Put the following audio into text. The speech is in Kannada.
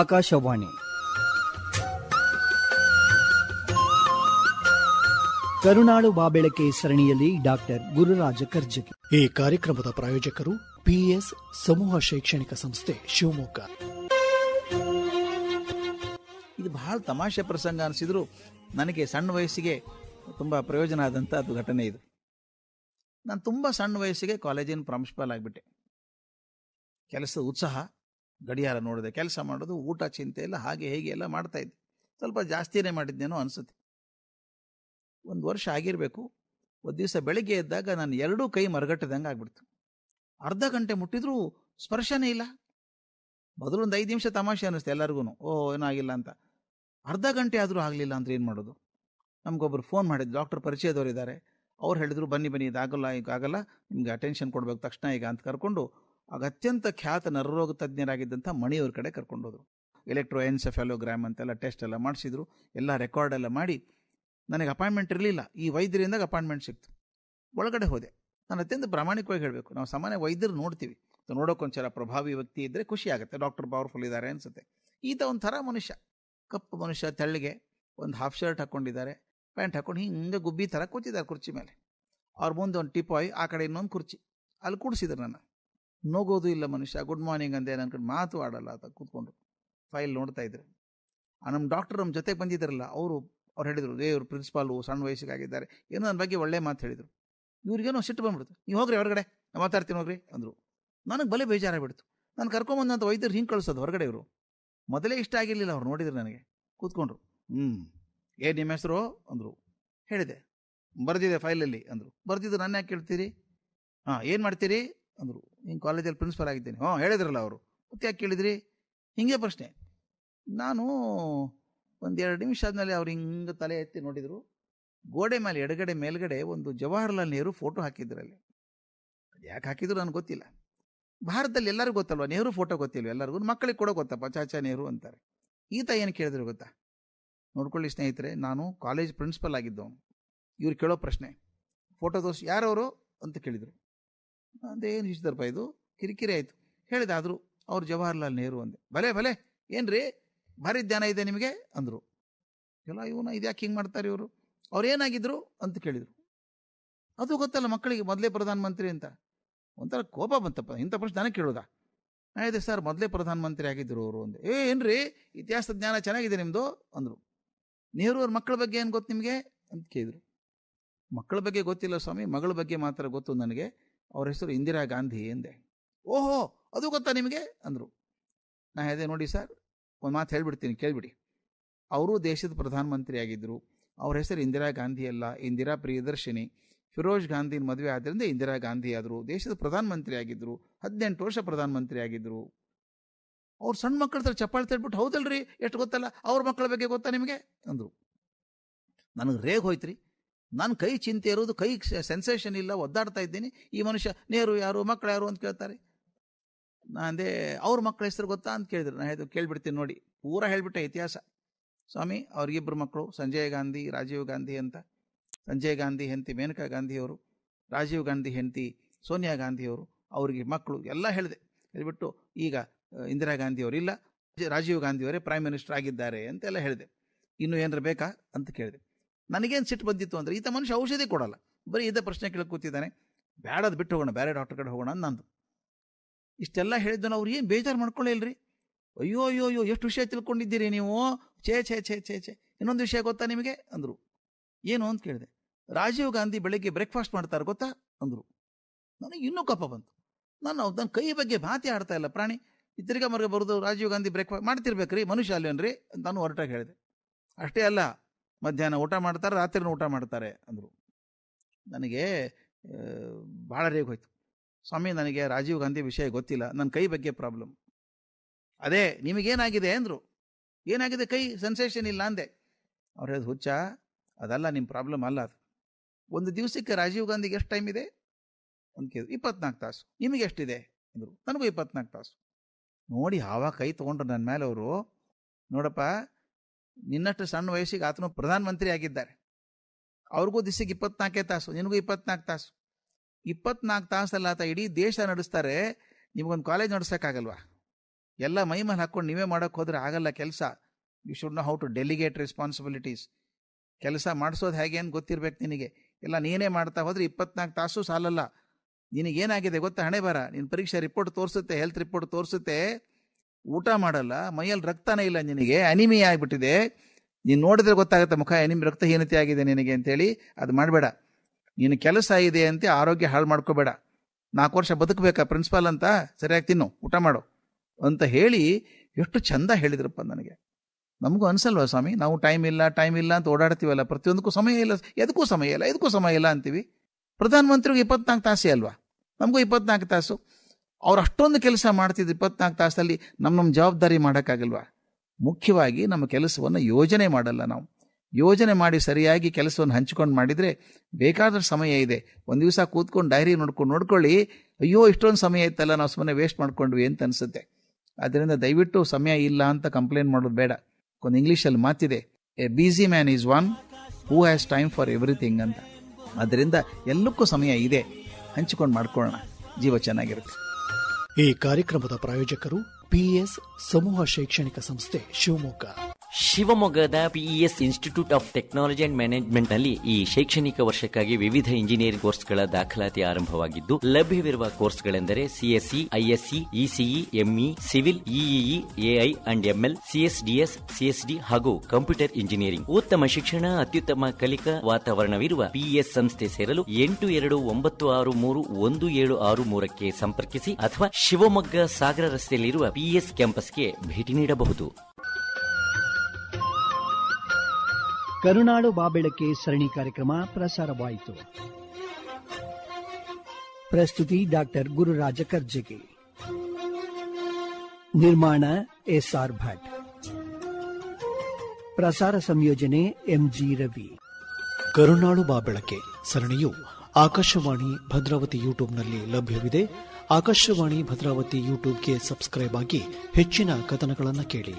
ಆಕಾಶವಾಣಿ ಕರುನಾಳು ಬಾಬೆಳಕೆ ಸರಣಿಯಲ್ಲಿ ಡಾಕ್ಟರ್ ಗುರುರಾಜ ಕರ್ಜಗಿ ಈ ಕಾರ್ಯಕ್ರಮದ ಪ್ರಾಯೋಜಕರು ಪಿಎಸ್ ಸಮೂಹ ಶೈಕ್ಷಣಿಕ ಸಂಸ್ಥೆ ಶಿವಮೊಗ್ಗ ಇದು ಬಹಳ ತಮಾಷೆ ಪ್ರಸಂಗ ಅನಿಸಿದ್ರು ನನಗೆ ಸಣ್ಣ ವಯಸ್ಸಿಗೆ ತುಂಬಾ ಪ್ರಯೋಜನ ಆದಂತ ಅದು ಘಟನೆ ಇದು ನಾನು ತುಂಬಾ ಸಣ್ಣ ವಯಸ್ಸಿಗೆ ಕಾಲೇಜಿನ ಪ್ರಾಂಶುಪಾಲ್ ಆಗಿಬಿಟ್ಟೆ ಕೆಲಸದ ಉತ್ಸಾಹ ಗಡಿಯಾರ ನೋಡಿದೆ ಕೆಲಸ ಮಾಡೋದು ಊಟ ಚಿಂತೆ ಎಲ್ಲ ಹಾಗೆ ಹೇಗೆ ಎಲ್ಲ ಮಾಡ್ತಾ ಇದ್ದೆ ಸ್ವಲ್ಪ ಜಾಸ್ತಿನೇ ಮಾಡಿದ್ದೇನೋ ಅನಿಸುತ್ತೆ ಒಂದು ವರ್ಷ ಆಗಿರಬೇಕು ಒಂದು ದಿವಸ ಬೆಳಗ್ಗೆ ಎದ್ದಾಗ ನಾನು ಎರಡೂ ಕೈ ಮರಗಟ್ಟದಂಗೆ ಆಗ್ಬಿಡ್ತು ಅರ್ಧ ಗಂಟೆ ಮುಟ್ಟಿದ್ರೂ ಸ್ಪರ್ಶನೇ ಇಲ್ಲ ಮೊದಲೊಂದು ಐದು ನಿಮಿಷ ತಮಾಷೆ ಅನ್ನಿಸ್ತು ಎಲ್ಲರಿಗೂ ಓ ಏನಾಗಿಲ್ಲ ಅಂತ ಅರ್ಧ ಗಂಟೆ ಆದರೂ ಆಗಲಿಲ್ಲ ಅಂದ್ರೆ ಏನು ಮಾಡೋದು ನಮಗೊಬ್ಬರು ಫೋನ್ ಮಾಡಿದ್ದು ಡಾಕ್ಟರ್ ಪರಿಚಯದವರಿದ್ದಾರೆ ಅವ್ರು ಹೇಳಿದ್ರು ಬನ್ನಿ ಬನ್ನಿ ಇದಾಗಲ್ಲ ಈಗ ಆಗಲ್ಲ ನಿಮಗೆ ಅಟೆನ್ಷನ್ ಕೊಡಬೇಕು ತಕ್ಷಣ ಈಗ ಅಂತ ಕರ್ಕೊಂಡು ಆಗ ಅತ್ಯಂತ ಖ್ಯಾತ ನರರೋಗ ತಜ್ಞರಾಗಿದ್ದಂಥ ಮಣಿಯವ್ರ ಕಡೆ ಕರ್ಕೊಂಡೋದ್ರು ಎಲೆಕ್ಟ್ರೋ ಎನ್ಸೆಫಾಲೋಗ್ರಾಮ್ ಅಂತೆಲ್ಲ ಟೆಸ್ಟ್ ಎಲ್ಲ ಮಾಡಿಸಿದ್ರು ಎಲ್ಲ ರೆಕಾರ್ಡ್ ಎಲ್ಲ ಮಾಡಿ ನನಗೆ ಅಪಾಯಿಂಟ್ಮೆಂಟ್ ಇರಲಿಲ್ಲ ಈ ವೈದ್ಯರಿಂದ ಅಪಾಯಿಂಟ್ಮೆಂಟ್ ಸಿಕ್ತು ಒಳಗಡೆ ಹೋದೆ ನಾನು ಅತ್ಯಂತ ಪ್ರಾಮಾಣಿಕವಾಗಿ ಹೇಳಬೇಕು ನಾವು ಸಾಮಾನ್ಯ ವೈದ್ಯರು ನೋಡ್ತೀವಿ ನೋಡೋಕ್ಕೊಂಚರ ಪ್ರಭಾವಿ ವ್ಯಕ್ತಿ ಇದ್ದರೆ ಖುಷಿ ಆಗುತ್ತೆ ಡಾಕ್ಟರ್ ಪವರ್ಫುಲ್ ಇದ್ದಾರೆ ಅನಿಸುತ್ತೆ ಈತ ಒಂಥರ ಮನುಷ್ಯ ಕಪ್ಪು ಮನುಷ್ಯ ತೆಳ್ಳಗೆ ಒಂದು ಹಾಫ್ ಶರ್ಟ್ ಹಾಕ್ಕೊಂಡಿದ್ದಾರೆ ಪ್ಯಾಂಟ್ ಹಾಕೊಂಡು ಹಿಂಗೆ ಗುಬ್ಬಿ ಥರ ಕೂತಿದ್ದಾರೆ ಕುರ್ಚಿ ಮೇಲೆ ಅವ್ರ ಮುಂದೆ ಒಂದು ಟಿಪಾಯ್ ಆ ಕಡೆ ಇನ್ನೊಂದು ಕುರ್ಚಿ ಅಲ್ಲಿ ಕೂಡಿಸಿದ್ರು ನನ್ನ ನೋಗೋದು ಇಲ್ಲ ಮನುಷ್ಯ ಗುಡ್ ಮಾರ್ನಿಂಗ್ ಅಂದೆ ನನ್ನ ಕಡೆ ಮಾತು ಆಡಲ್ಲ ಅಂತ ಕೂತ್ಕೊಂಡು ಫೈಲ್ ನೋಡ್ತಾ ಇದ್ರು ನಮ್ಮ ಡಾಕ್ಟರ್ ನಮ್ಮ ಜೊತೆಗೆ ಬಂದಿದ್ದಾರಲ್ಲ ಅವರು ಅವ್ರು ಹೇಳಿದರು ದೇವ್ರು ಪ್ರಿನ್ಸಿಪಾಲು ಸಣ್ಣ ವಯಸ್ಸಿಗಾಗಿದ್ದಾರೆ ಆಗಿದ್ದಾರೆ ಏನೋ ನನ್ನ ಬಗ್ಗೆ ಒಳ್ಳೆ ಮಾತು ಹೇಳಿದರು ಇವ್ರಿಗೇನೋ ಸಿಟ್ಟು ಬಂದ್ಬಿಡ್ತು ನೀವು ಹೋಗ್ರಿ ಹೊರಗಡೆ ನಾನು ಮಾತಾಡ್ತೀನಿ ಹೋಗ್ರಿ ಅಂದರು ನನಗೆ ಬಲೆ ಬೇಜಾರಾಗ್ಬಿಡ್ತು ನಾನು ಕರ್ಕೊಂಬಂದಂಥ ವೈದ್ಯರು ಹಿಂಗೆ ಕಳಿಸೋದು ಹೊರಗಡೆ ಇವರು ಮೊದಲೇ ಇಷ್ಟ ಆಗಿರಲಿಲ್ಲ ಅವ್ರು ನೋಡಿದ್ರು ನನಗೆ ಕೂತ್ಕೊಂಡ್ರು ಹ್ಞೂ ಏ ನಿಮ್ಮ ಹೆಸರು ಅಂದರು ಹೇಳಿದೆ ಬರೆದಿದೆ ಫೈಲಲ್ಲಿ ಅಂದರು ಬರೆದಿದ್ದು ನಾನು ಯಾಕೆ ಕೇಳ್ತೀರಿ ಹಾಂ ಏನು ಮಾಡ್ತೀರಿ ಅಂದರು ನೀನು ಕಾಲೇಜಲ್ಲಿ ಪ್ರಿನ್ಸಿಪಲ್ ಆಗಿದ್ದೇನೆ ಹಾಂ ಹೇಳಿದ್ರಲ್ಲ ಅವರು ಮತ್ತೆ ಯಾಕೆ ಕೇಳಿದ್ರಿ ಹಿಂಗೆ ಪ್ರಶ್ನೆ ನಾನು ಒಂದೆರಡು ನಿಮಿಷ ಆದಮೇಲೆ ಅವ್ರು ಹಿಂಗೆ ತಲೆ ಎತ್ತಿ ನೋಡಿದರು ಗೋಡೆ ಮೇಲೆ ಎಡಗಡೆ ಮೇಲ್ಗಡೆ ಒಂದು ಜವಾಹರ್ಲಾಲ್ ನೆಹರು ಫೋಟೋ ಹಾಕಿದ್ರಲ್ಲಿ ಅದು ಯಾಕೆ ಹಾಕಿದ್ರು ನನಗೆ ಗೊತ್ತಿಲ್ಲ ಭಾರತದಲ್ಲಿ ಎಲ್ಲರಿಗೂ ಗೊತ್ತಲ್ವ ನೆಹರು ಫೋಟೋ ಗೊತ್ತಿಲ್ಲ ಎಲ್ಲರಿಗೂ ಮಕ್ಕಳಿಗೆ ಕೂಡ ಗೊತ್ತಪ್ಪ ಚಾಚಾ ನೆಹರು ಅಂತಾರೆ ಈತ ಏನು ಕೇಳಿದ್ರು ಗೊತ್ತಾ ನೋಡ್ಕೊಳ್ಳಿ ಸ್ನೇಹಿತರೆ ನಾನು ಕಾಲೇಜ್ ಪ್ರಿನ್ಸಿಪಲ್ ಆಗಿದ್ದವನು ಇವ್ರು ಕೇಳೋ ಪ್ರಶ್ನೆ ಫೋಟೋ ದೋಸ್ ಯಾರವರು ಅಂತ ಕೇಳಿದರು ಅಂದೇನು ಹಿಚ್ದರ್ಪ ಇದು ಕಿರಿಕಿರಿ ಆಯಿತು ಹೇಳಿದಾದರೂ ಅವ್ರು ಜವಾಹರ್ಲಾಲ್ ನೆಹರು ಅಂದೆ ಭಲೆ ಭಲೆ ಏನ್ರಿ ಭಾರಿ ಜ್ಞಾನ ಇದೆ ನಿಮಗೆ ಅಂದರು ಎಲ್ಲ ಇವನ ಇದ್ಯಾಕೆ ಹಿಂಗೆ ಮಾಡ್ತಾರೆ ಇವರು ಅವ್ರು ಏನಾಗಿದ್ರು ಅಂತ ಕೇಳಿದರು ಅದು ಗೊತ್ತಲ್ಲ ಮಕ್ಕಳಿಗೆ ಮೊದಲೇ ಪ್ರಧಾನಮಂತ್ರಿ ಅಂತ ಒಂಥರ ಕೋಪ ಬಂತಪ್ಪ ಇಂಥ ಪ್ರಶ್ನೆ ನನಗೆ ಕೇಳೋದಾ ನಾ ಇದೆ ಸರ್ ಮೊದಲೇ ಪ್ರಧಾನಮಂತ್ರಿ ಆಗಿದ್ದರು ಅವರು ಅಂದೆ ಏ ಏನ್ರಿ ಇತಿಹಾಸದ ಜ್ಞಾನ ಚೆನ್ನಾಗಿದೆ ನಿಮ್ಮದು ಅಂದರು ನೆಹರು ಅವ್ರ ಮಕ್ಕಳ ಬಗ್ಗೆ ಏನು ಗೊತ್ತು ನಿಮಗೆ ಅಂತ ಕೇಳಿದರು ಮಕ್ಕಳ ಬಗ್ಗೆ ಗೊತ್ತಿಲ್ಲ ಸ್ವಾಮಿ ಮಗಳ ಬಗ್ಗೆ ಮಾತ್ರ ಗೊತ್ತು ನನಗೆ ಅವ್ರ ಹೆಸರು ಇಂದಿರಾ ಗಾಂಧಿ ಎಂದೆ ಓಹೋ ಅದು ಗೊತ್ತಾ ನಿಮಗೆ ಅಂದರು ನಾ ಹೇಳಿದೆ ನೋಡಿ ಸರ್ ಒಂದು ಮಾತು ಹೇಳಿಬಿಡ್ತೀನಿ ಕೇಳಿಬಿಡಿ ಅವರು ದೇಶದ ಪ್ರಧಾನಮಂತ್ರಿ ಆಗಿದ್ದರು ಅವ್ರ ಹೆಸರು ಇಂದಿರಾ ಗಾಂಧಿ ಅಲ್ಲ ಇಂದಿರಾ ಪ್ರಿಯದರ್ಶಿನಿ ಫಿರೋಜ್ ಗಾಂಧಿ ಮದುವೆ ಆದ್ದರಿಂದ ಇಂದಿರಾ ಗಾಂಧಿ ಆದರು ದೇಶದ ಪ್ರಧಾನಮಂತ್ರಿ ಆಗಿದ್ದರು ಹದಿನೆಂಟು ವರ್ಷ ಪ್ರಧಾನಮಂತ್ರಿ ಆಗಿದ್ದರು ಅವ್ರು ಸಣ್ಣ ಮಕ್ಕಳ ಹತ್ರ ಚಪ್ಪಾಳೆ ತಡ್ಬಿಟ್ಟು ಹೌದಲ್ರಿ ಎಷ್ಟು ಗೊತ್ತಲ್ಲ ಅವ್ರ ಮಕ್ಕಳ ಬಗ್ಗೆ ಗೊತ್ತಾ ನಿಮಗೆ ಅಂದರು ನನಗೆ ರೇಗ್ ಹೋಯ್ತು ರೀ ನನ್ನ ಕೈ ಚಿಂತೆ ಇರೋದು ಕೈ ಸೆನ್ಸೇಷನ್ ಇಲ್ಲ ಒದ್ದಾಡ್ತಾ ಇದ್ದೀನಿ ಈ ಮನುಷ್ಯ ನೇರು ಯಾರು ಮಕ್ಕಳು ಯಾರು ಅಂತ ಕೇಳ್ತಾರೆ ನಾ ಅಂದೇ ಅವ್ರ ಮಕ್ಕಳ ಹೆಸರು ಗೊತ್ತಾ ಅಂತ ಕೇಳಿದ್ರು ನಾನು ಹೇಳಿದ್ರು ಕೇಳಿಬಿಡ್ತೀನಿ ನೋಡಿ ಪೂರ ಹೇಳಿಬಿಟ್ಟೆ ಇತಿಹಾಸ ಸ್ವಾಮಿ ಅವ್ರಿಗಿಬ್ಬರು ಮಕ್ಕಳು ಸಂಜಯ್ ಗಾಂಧಿ ರಾಜೀವ್ ಗಾಂಧಿ ಅಂತ ಸಂಜಯ್ ಗಾಂಧಿ ಹೆಂಡತಿ ಮೇನಕಾ ಗಾಂಧಿಯವರು ರಾಜೀವ್ ಗಾಂಧಿ ಹೆಂಡತಿ ಸೋನಿಯಾ ಗಾಂಧಿಯವರು ಅವ್ರಿಗೆ ಮಕ್ಕಳು ಎಲ್ಲ ಹೇಳಿದೆ ಹೇಳಿಬಿಟ್ಟು ಈಗ ಇಂದಿರಾ ಇಲ್ಲ ರಾಜೀವ್ ಗಾಂಧಿಯವರೇ ಪ್ರೈಮ್ ಮಿನಿಸ್ಟರ್ ಆಗಿದ್ದಾರೆ ಅಂತೆಲ್ಲ ಹೇಳಿದೆ ಇನ್ನೂ ಏನಾರು ಬೇಕಾ ಅಂತ ಕೇಳಿದೆ ನನಗೇನು ಸಿಟ್ಟು ಬಂದಿತ್ತು ಅಂದರೆ ಈತ ಮನುಷ್ಯ ಔಷಧಿ ಕೊಡಲ್ಲ ಬರೀ ಇದೇ ಪ್ರಶ್ನೆ ಕೇಳಿ ಕೂತಿದ್ದಾನೆ ಬೇಡದು ಬಿಟ್ಟು ಹೋಗೋಣ ಬೇರೆ ಡಾಕ್ಟರ್ ಕಡೆ ಹೋಗೋಣ ನಂದು ಇಷ್ಟೆಲ್ಲ ಹೇಳಿದ್ದನ್ನು ಅವ್ರು ಏನು ಬೇಜಾರು ಮಾಡ್ಕೊಳ್ಳಿಲ್ರಿ ಅಯ್ಯೋ ಅಯ್ಯೋ ಅಯ್ಯೋ ಎಷ್ಟು ವಿಷಯ ತಿಳ್ಕೊಂಡಿದ್ದೀರಿ ನೀವು ಛೇ ಛೇ ಛೇ ಛೇ ಛೇ ಇನ್ನೊಂದು ವಿಷಯ ಗೊತ್ತಾ ನಿಮಗೆ ಅಂದರು ಏನು ಅಂತ ಕೇಳಿದೆ ರಾಜೀವ್ ಗಾಂಧಿ ಬೆಳಗ್ಗೆ ಬ್ರೇಕ್ಫಾಸ್ಟ್ ಮಾಡ್ತಾರೆ ಗೊತ್ತಾ ಅಂದರು ನನಗೆ ಇನ್ನೂ ಕಪ್ಪ ಬಂತು ನಾನು ನನ್ನ ಕೈ ಬಗ್ಗೆ ಭಾತಿ ಆಡ್ತಾ ಇಲ್ಲ ಪ್ರಾಣಿ ಇದ್ರಿಗೆ ಮರ್ಗ ಬರೋದು ರಾಜೀವ್ ಗಾಂಧಿ ಬ್ರೇಕ್ಫಾಸ್ಟ್ ರೀ ಮನುಷ್ಯ ಅಲ್ಲೇನ್ರಿ ಅಂತ ನಾನು ಹೊರಟಾಗಿ ಹೇಳಿದೆ ಅಷ್ಟೇ ಅಲ್ಲ ಮಧ್ಯಾಹ್ನ ಊಟ ಮಾಡ್ತಾರೆ ರಾತ್ರಿನೂ ಊಟ ಮಾಡ್ತಾರೆ ಅಂದರು ನನಗೆ ಭಾಳ ರೇಗೋಯ್ತು ಸ್ವಾಮಿ ನನಗೆ ರಾಜೀವ್ ಗಾಂಧಿ ವಿಷಯ ಗೊತ್ತಿಲ್ಲ ನನ್ನ ಕೈ ಬಗ್ಗೆ ಪ್ರಾಬ್ಲಮ್ ಅದೇ ನಿಮಗೇನಾಗಿದೆ ಅಂದರು ಏನಾಗಿದೆ ಕೈ ಸೆನ್ಸೇಷನ್ ಇಲ್ಲ ಅಂದೆ ಅವ್ರು ಹೇಳಿದ ಹುಚ್ಚ ಅದಲ್ಲ ನಿಮ್ಮ ಪ್ರಾಬ್ಲಮ್ ಅಲ್ಲ ಅದು ಒಂದು ದಿವಸಕ್ಕೆ ರಾಜೀವ್ ಗಾಂಧಿಗೆ ಎಷ್ಟು ಟೈಮ್ ಇದೆ ಒಂದು ಕೇಳಿ ಇಪ್ಪತ್ನಾಲ್ಕು ತಾಸು ನಿಮಗೆ ಎಷ್ಟಿದೆ ಅಂದರು ನನಗೂ ಇಪ್ಪತ್ನಾಲ್ಕು ತಾಸು ನೋಡಿ ಆವಾಗ ಕೈ ತೊಗೊಂಡ್ರು ನನ್ನ ಮೇಲೆ ಅವರು ನೋಡಪ್ಪ ನಿನ್ನಷ್ಟು ಸಣ್ಣ ವಯಸ್ಸಿಗೆ ಆತನು ಪ್ರಧಾನಮಂತ್ರಿ ಆಗಿದ್ದಾರೆ ಅವ್ರಿಗೂ ದಿಸಿಗೆ ಇಪ್ಪತ್ನಾಲ್ಕೇ ತಾಸು ನಿನಗೂ ಇಪ್ಪತ್ನಾಲ್ಕು ತಾಸು ಇಪ್ಪತ್ನಾಲ್ಕು ತಾಸಲ್ಲ ಆತ ಇಡೀ ದೇಶ ನಡೆಸ್ತಾರೆ ನಿಮಗೊಂದು ಕಾಲೇಜ್ ನಡೆಸೋಕ್ಕಾಗಲ್ವಾ ಎಲ್ಲ ಮೈ ಮೇಲೆ ಹಾಕ್ಕೊಂಡು ನೀವೇ ಮಾಡೋಕ್ಕೆ ಹೋದರೆ ಆಗಲ್ಲ ಕೆಲಸ you should know how to delegate responsibilities ಕೆಲಸ ಮಾಡಿಸೋದು ಹೇಗೆ ಅಂತ ಗೊತ್ತಿರಬೇಕು ನಿನಗೆ ಎಲ್ಲ ನೀನೇ ಮಾಡ್ತಾ ಹೋದರೆ ಇಪ್ಪತ್ನಾಲ್ಕು ತಾಸು ಸಾಲಲ್ಲ ನಿನಗೇನಾಗಿದೆ ಗೊತ್ತಾ ಹಣೆ ಬರ ನಿನ್ನ ಪರೀಕ್ಷೆ ರಿಪೋರ್ಟ್ ತೋರಿಸುತ್ತೆ ಹೆಲ್ತ್ ರಿಪೋರ್ಟ್ ತೋರಿಸುತ್ತೆ ಊಟ ಮಾಡಲ್ಲ ಮೈಯಲ್ಲಿ ರಕ್ತನೇ ಇಲ್ಲ ನಿನಗೆ ಅನಿಮಿಯ ಆಗಿಬಿಟ್ಟಿದೆ ನೀನು ನೋಡಿದ್ರೆ ಗೊತ್ತಾಗುತ್ತೆ ಮುಖ ಅನಿಮಿ ರಕ್ತಹೀನತೆ ಆಗಿದೆ ನಿನಗೆ ಅಂತೇಳಿ ಅದು ಮಾಡಬೇಡ ನೀನು ಕೆಲಸ ಇದೆ ಅಂತ ಆರೋಗ್ಯ ಹಾಳು ಮಾಡ್ಕೋಬೇಡ ನಾಲ್ಕು ವರ್ಷ ಬದುಕಬೇಕಾ ಪ್ರಿನ್ಸಿಪಾಲ್ ಅಂತ ಸರಿಯಾಗಿ ತಿನ್ನು ಊಟ ಮಾಡು ಅಂತ ಹೇಳಿ ಎಷ್ಟು ಚಂದ ಹೇಳಿದ್ರಪ್ಪ ನನಗೆ ನಮಗೂ ಅನಿಸಲ್ವ ಸ್ವಾಮಿ ನಾವು ಟೈಮ್ ಇಲ್ಲ ಟೈಮ್ ಇಲ್ಲ ಅಂತ ಓಡಾಡ್ತೀವಲ್ಲ ಪ್ರತಿಯೊಂದಕ್ಕೂ ಸಮಯ ಇಲ್ಲ ಎದಕ್ಕೂ ಸಮಯ ಇಲ್ಲ ಎದಕ್ಕೂ ಸಮಯ ಇಲ್ಲ ಅಂತೀವಿ ಪ್ರಧಾನಮಂತ್ರಿಗೂ ಇಪ್ಪತ್ನಾಲ್ಕು ತಾಸೇ ಅಲ್ವಾ ನಮಗೂ ಇಪ್ಪತ್ನಾಲ್ಕು ತಾಸು ಅವ್ರು ಅಷ್ಟೊಂದು ಕೆಲಸ ಮಾಡ್ತಿದ್ದು ಇಪ್ಪತ್ನಾಲ್ಕು ತಾಸಲ್ಲಿ ನಮ್ಮ ನಮ್ಮ ಜವಾಬ್ದಾರಿ ಮಾಡೋಕ್ಕಾಗಲ್ವಾ ಮುಖ್ಯವಾಗಿ ನಮ್ಮ ಕೆಲಸವನ್ನು ಯೋಜನೆ ಮಾಡಲ್ಲ ನಾವು ಯೋಜನೆ ಮಾಡಿ ಸರಿಯಾಗಿ ಕೆಲಸವನ್ನು ಹಂಚ್ಕೊಂಡು ಮಾಡಿದರೆ ಬೇಕಾದಷ್ಟು ಸಮಯ ಇದೆ ಒಂದು ದಿವಸ ಕೂತ್ಕೊಂಡು ಡೈರಿ ನೋಡ್ಕೊಂಡು ನೋಡ್ಕೊಳ್ಳಿ ಅಯ್ಯೋ ಇಷ್ಟೊಂದು ಸಮಯ ಇತ್ತಲ್ಲ ನಾವು ಸುಮ್ಮನೆ ವೇಸ್ಟ್ ಮಾಡ್ಕೊಂಡ್ವಿ ಅಂತ ಅನಿಸುತ್ತೆ ಅದರಿಂದ ದಯವಿಟ್ಟು ಸಮಯ ಇಲ್ಲ ಅಂತ ಕಂಪ್ಲೇಂಟ್ ಮಾಡೋದು ಬೇಡ ಒಂದು ಇಂಗ್ಲೀಷಲ್ಲಿ ಮಾತಿದೆ a busy man is one who has time for everything ಅಂತ ಅದರಿಂದ ಎಲ್ಲಕ್ಕೂ ಸಮಯ ಇದೆ ಹಂಚಿಕೊಂಡು ಮಾಡ್ಕೊಳ್ಳೋಣ ಜೀವ ಚೆನ್ನಾಗಿರುತ್ತೆ ಈ ಕಾರ್ಯಕ್ರಮದ ಪ್ರಾಯೋಜಕರು ಪಿಎಸ್ ಸಮೂಹ ಶೈಕ್ಷಣಿಕ ಸಂಸ್ಥೆ ಶಿವಮೊಗ್ಗ ಶಿವಮೊಗ್ಗದ PES institute of technology and management ನಲ್ಲಿ ಈ ಶೈಕ್ಷಣಿಕ ವರ್ಷಕ್ಕಾಗಿ ವಿವಿಧ ಇಂಜಿನಿಯರಿಂಗ್ ಕೋರ್ಸ್ಗಳ ದಾಖಲಾತಿ ಆರಂಭವಾಗಿದ್ದು ಲಭ್ಯವಿರುವ ಕೋರ್ಸ್ಗಳೆಂದರೆ CSE ISE ECE ME civil EEE AI and ML CSDS CSD ಹಾಗೂ ಕಂಪ್ಯೂಟರ್ ಇಂಜಿನಿಯರಿಂಗ್ ಉತ್ತಮ ಶಿಕ್ಷಣ ಅತ್ಯುತ್ತಮ ಕಲಿಕಾ ವಾತಾವರಣವಿರುವ ಪಿಇಎಸ್ e ಸಂಸ್ಥೆ ಸೇರಲು ಎಂಟು ಎರಡು ಒಂಬತ್ತು ಆರು ಮೂರು ಒಂದು ಏಳು ಆರು ಮೂರಕ್ಕೆ ಸಂಪರ್ಕಿಸಿ ಅಥವಾ ಶಿವಮೊಗ್ಗ ಸಾಗರ ರಸ್ತೆಯಲ್ಲಿರುವ ಪಿಇಎಸ್ ಕ್ಯಾಂಪಸ್ಗೆ e ಭೇಟಿ ನೀಡಬಹುದು ಕರುನಾಳು ಬಾಬೆಳಕೆ ಸರಣಿ ಕಾರ್ಯಕ್ರಮ ಪ್ರಸಾರವಾಯಿತು ಪ್ರಸ್ತುತಿ ಡಾಕ್ಟರ್ ಗುರುರಾಜ ಕರ್ಜಗಿ ನಿರ್ಮಾಣ ಎಸ್ಆರ್ ಭಟ್ ಪ್ರಸಾರ ಸಂಯೋಜನೆ ಎಂಜಿ ರವಿ ಕರುಣಾಳು ಬಾಬೆಳಕೆ ಸರಣಿಯು ಆಕಾಶವಾಣಿ ಭದ್ರಾವತಿ ಯೂಟ್ಯೂಬ್ನಲ್ಲಿ ಲಭ್ಯವಿದೆ ಆಕಾಶವಾಣಿ ಭದ್ರಾವತಿ ಯೂಟ್ಯೂಬ್ಗೆ ಸಬ್ಸ್ಕ್ರೈಬ್ ಆಗಿ ಹೆಚ್ಚಿನ ಕಥನಗಳನ್ನು ಕೇಳಿ